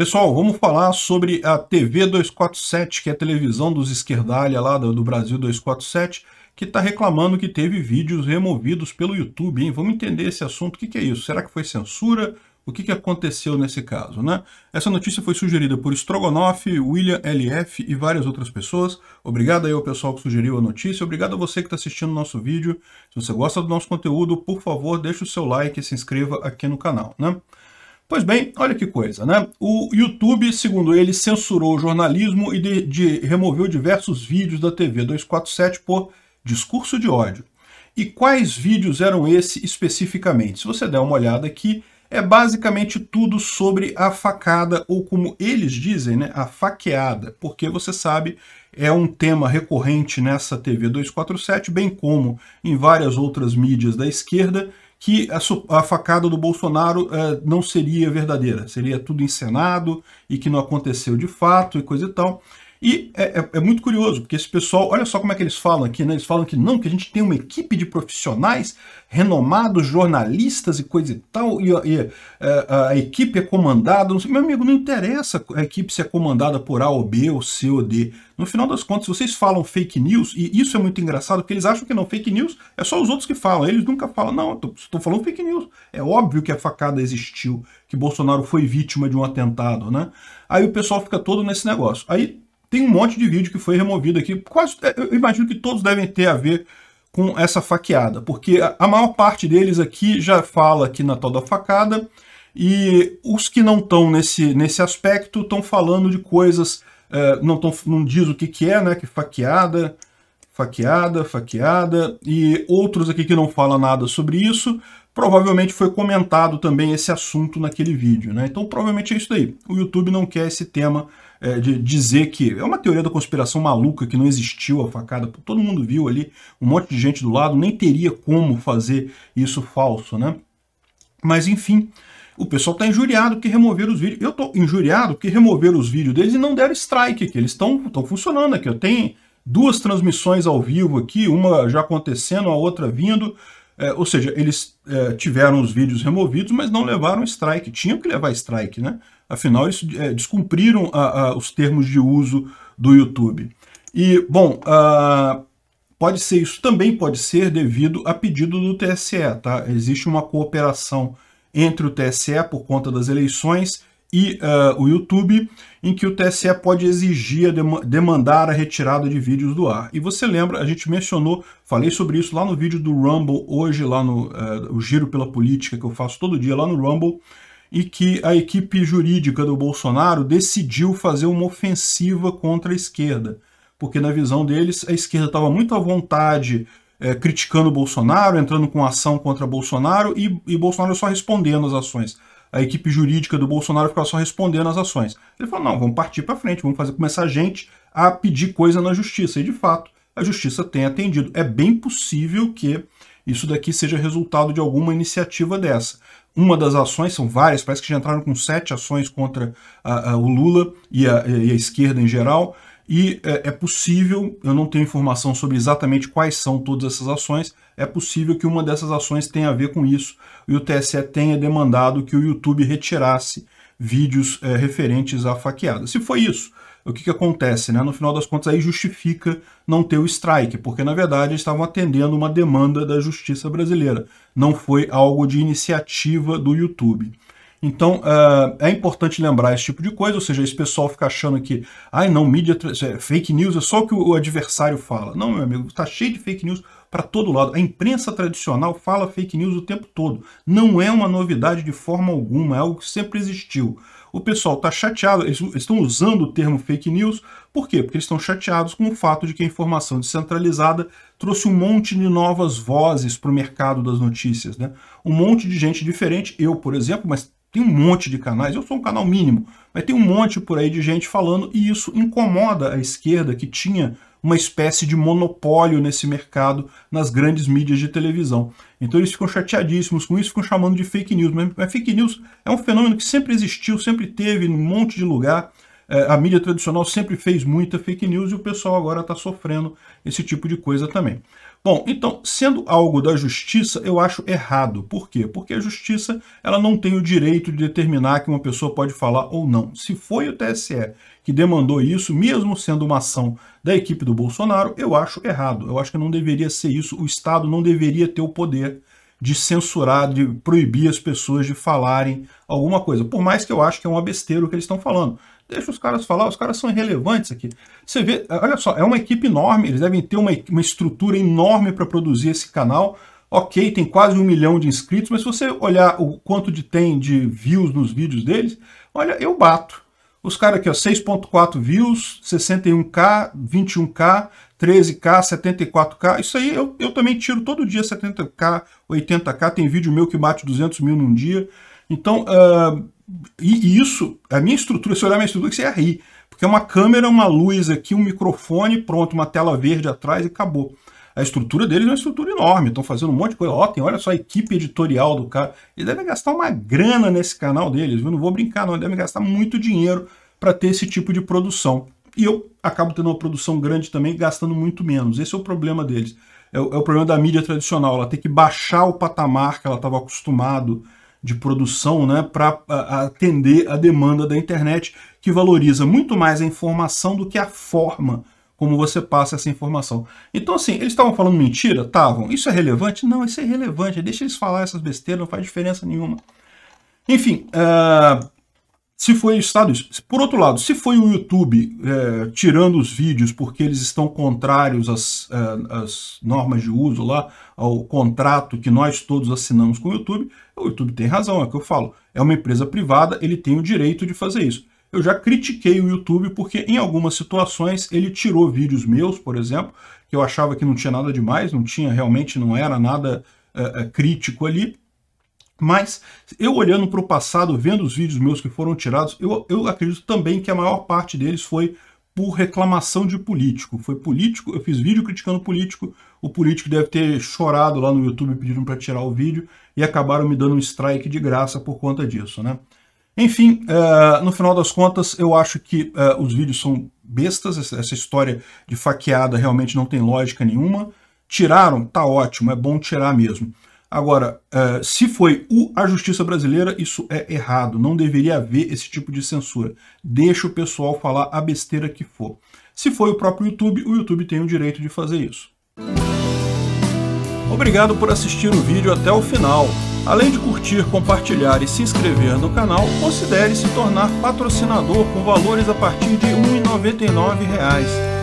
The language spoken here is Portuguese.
Pessoal, vamos falar sobre a TV 247, que é a televisão dos esquerdalha lá do Brasil 247, que está reclamando que teve vídeos removidos pelo YouTube, hein? Vamos entender esse assunto, o que, é isso? Será que foi censura? O que, que aconteceu nesse caso, né? Essa notícia foi sugerida por Strogonoff, William LF e várias outras pessoas. Obrigado aí ao pessoal que sugeriu a notícia. Obrigado a você que está assistindo o nosso vídeo. Se você gosta do nosso conteúdo, por favor, deixe o seu like e se inscreva aqui no canal, né? Pois bem, olha que coisa, né? O YouTube, segundo ele, censurou o jornalismo e de, de, removeu diversos vídeos da TV 247 por discurso de ódio. E quais vídeos eram esses especificamente? Se você der uma olhada aqui, é basicamente tudo sobre a facada, ou como eles dizem, né, a faqueada, porque você sabe, é um tema recorrente nessa TV 247, bem como em várias outras mídias da esquerda, que a, a facada do Bolsonaro eh, não seria verdadeira, seria tudo encenado e que não aconteceu de fato e coisa e tal. E é, é, é, muito curioso, porque esse pessoal, olha só como é que eles falam aqui, né? Eles falam que não, que a gente tem uma equipe de profissionais renomados, jornalistas e coisa e tal, e, e é, a, a, equipe é comandada. Sei, meu amigo, não interessa a equipe se é comandada por A ou B ou C ou D. No final das contas, vocês falam fake news, e isso é muito engraçado, porque eles acham que não, fake news é só os outros que falam. Eles nunca falam, não, estou falando fake news. É óbvio que a facada existiu, que Bolsonaro foi vítima de um atentado, né? Aí o pessoal fica todo nesse negócio. Aí tem um monte de vídeo que foi removido aqui. Quase, é, eu imagino que todos devem ter a ver com essa faqueada, porque a maior parte deles aqui já fala aqui na tal da facada, e os que não estão nesse, nesse aspecto estão falando de coisas, é, não, tão, não diz o que, que é, né? Que faqueada, faqueada, faqueada, e outros aqui que não falam nada sobre isso, Provavelmente foi comentado também esse assunto naquele vídeo, né? Então provavelmente é isso daí. O YouTube não quer esse tema é, de dizer que é uma teoria da conspiração maluca que não existiu a facada. Todo mundo viu ali um monte de gente do lado, nem teria como fazer isso falso, né? Mas enfim, o pessoal está injuriado que removeram os vídeos. Eu estou injuriado que removeram os vídeos deles e não deram strike aqui. Eles estão funcionando aqui. Eu tenho duas transmissões ao vivo aqui, uma já acontecendo, a outra vindo. É, ou seja, eles é, tiveram os vídeos removidos, mas não levaram strike. Tinham que levar strike, né? Afinal, eles é, descumpriram a, a, os termos de uso do YouTube. E, bom, pode ser isso também pode ser devido a pedido do TSE, tá? Existe uma cooperação entre o TSE por conta das eleições e uh, o YouTube, em que o TSE pode exigir, demandar a retirada de vídeos do ar. E você lembra, a gente mencionou, falei sobre isso lá no vídeo do Rumble, hoje lá no uh, o Giro pela Política, que eu faço todo dia lá no Rumble, e que a equipe jurídica do Bolsonaro decidiu fazer uma ofensiva contra a esquerda, porque na visão deles a esquerda estava muito à vontade é, criticando o Bolsonaro, entrando com ação contra Bolsonaro e, e Bolsonaro só respondendo as ações a equipe jurídica do Bolsonaro ficava só respondendo as ações. Ele falou: não, vamos partir para frente, vamos fazer começar a gente a pedir coisa na justiça. E de fato, a justiça tem atendido. É bem possível que isso daqui seja resultado de alguma iniciativa dessa. Uma das ações, são várias, parece que já entraram com sete ações contra a, a, o Lula e a, e a esquerda em geral. E é, é possível, eu não tenho informação sobre exatamente quais são todas essas ações, é possível que uma dessas ações tenha a ver com isso e o TSE tenha demandado que o YouTube retirasse vídeos é, referentes à faqueada. Se foi isso, o que, que acontece? Né? No final das contas, aí justifica não ter o strike, porque na verdade estavam atendendo uma demanda da justiça brasileira, não foi algo de iniciativa do YouTube. Então, uh, é importante lembrar esse tipo de coisa, ou seja, esse pessoal fica achando que, ai não, mídia, fake news é só o que o adversário fala. Não, meu amigo, está cheio de fake news para todo lado. A imprensa tradicional fala fake news o tempo todo. Não é uma novidade de forma alguma, é algo que sempre existiu. O pessoal está chateado, eles estão usando o termo fake news, por quê? Porque eles estão chateados com o fato de que a informação descentralizada trouxe um monte de novas vozes para o mercado das notícias. Né? Um monte de gente diferente, eu, por exemplo, mas tem um monte de canais, eu sou um canal mínimo, mas tem um monte por aí de gente falando e isso incomoda a esquerda que tinha uma espécie de monopólio nesse mercado nas grandes mídias de televisão. Então eles ficam chateadíssimos com isso, ficam chamando de fake news. Mas, mas fake news é um fenômeno que sempre existiu, sempre teve em um monte de lugar. É, a mídia tradicional sempre fez muita fake news e o pessoal agora está sofrendo esse tipo de coisa também. Bom, então, sendo algo da justiça, eu acho errado. Por quê? Porque a justiça ela não tem o direito de determinar que uma pessoa pode falar ou não. Se foi o TSE que demandou isso, mesmo sendo uma ação da equipe do Bolsonaro, eu acho errado. Eu acho que não deveria ser isso. O Estado não deveria ter o poder de censurar, de proibir as pessoas de falarem alguma coisa. Por mais que eu acho que é uma besteira o que eles estão falando. Deixa os caras falar, os caras são irrelevantes aqui. Você vê, olha só, é uma equipe enorme, eles devem ter uma, uma estrutura enorme para produzir esse canal. Ok, tem quase um milhão de inscritos, mas se você olhar o quanto de, tem de views nos vídeos deles, olha, eu bato. Os caras aqui, 6.4 views, 61k, 21k, 13k, 74k. Isso aí eu, eu também tiro todo dia 70k, 80k. Tem vídeo meu que bate 200 mil num dia. Então, uh, e isso, a minha estrutura, se olhar minha estrutura, você ia rir. Porque é uma câmera, uma luz aqui, um microfone, pronto, uma tela verde atrás e acabou. A estrutura deles é uma estrutura enorme, estão fazendo um monte de coisa. Ó, tem, olha só a equipe editorial do cara. Ele deve gastar uma grana nesse canal deles, eu Não vou brincar não, ele deve gastar muito dinheiro para ter esse tipo de produção. E eu acabo tendo uma produção grande também, gastando muito menos. Esse é o problema deles. É o, é o problema da mídia tradicional, ela tem que baixar o patamar que ela estava acostumado de produção né, para atender a demanda da internet, que valoriza muito mais a informação do que a forma como você passa essa informação. Então, assim, eles estavam falando mentira? Estavam. Isso é relevante? Não, isso é relevante. Deixa eles falar essas besteiras, não faz diferença nenhuma. Enfim, uh, se foi Estados Por outro lado, se foi o YouTube é, tirando os vídeos porque eles estão contrários às, é, às, normas de uso lá, ao contrato que nós todos assinamos com o YouTube, o YouTube tem razão, é o que eu falo. É uma empresa privada, ele tem o direito de fazer isso. Eu já critiquei o YouTube porque em algumas situações ele tirou vídeos meus, por exemplo, que eu achava que não tinha nada demais, não tinha realmente, não era nada é, é, crítico ali, mas eu olhando para o passado, vendo os vídeos meus que foram tirados, eu, eu acredito também que a maior parte deles foi por reclamação de político. Foi político, eu fiz vídeo criticando político, o político deve ter chorado lá no YouTube pedindo para tirar o vídeo e acabaram me dando um strike de graça por conta disso, né? Enfim, uh, no final das contas, eu acho que uh, os vídeos são bestas, essa história de faqueada realmente não tem lógica nenhuma. Tiraram? Tá ótimo, é bom tirar mesmo. Agora, é, se foi a justiça brasileira, isso é errado. Não deveria haver esse tipo de censura. Deixa o pessoal falar a besteira que for. Se foi o próprio YouTube, o YouTube tem o direito de fazer isso. Obrigado por assistir o vídeo até o final. Além de curtir, compartilhar e se inscrever no canal, considere se tornar patrocinador com valores a partir de R$ 1,99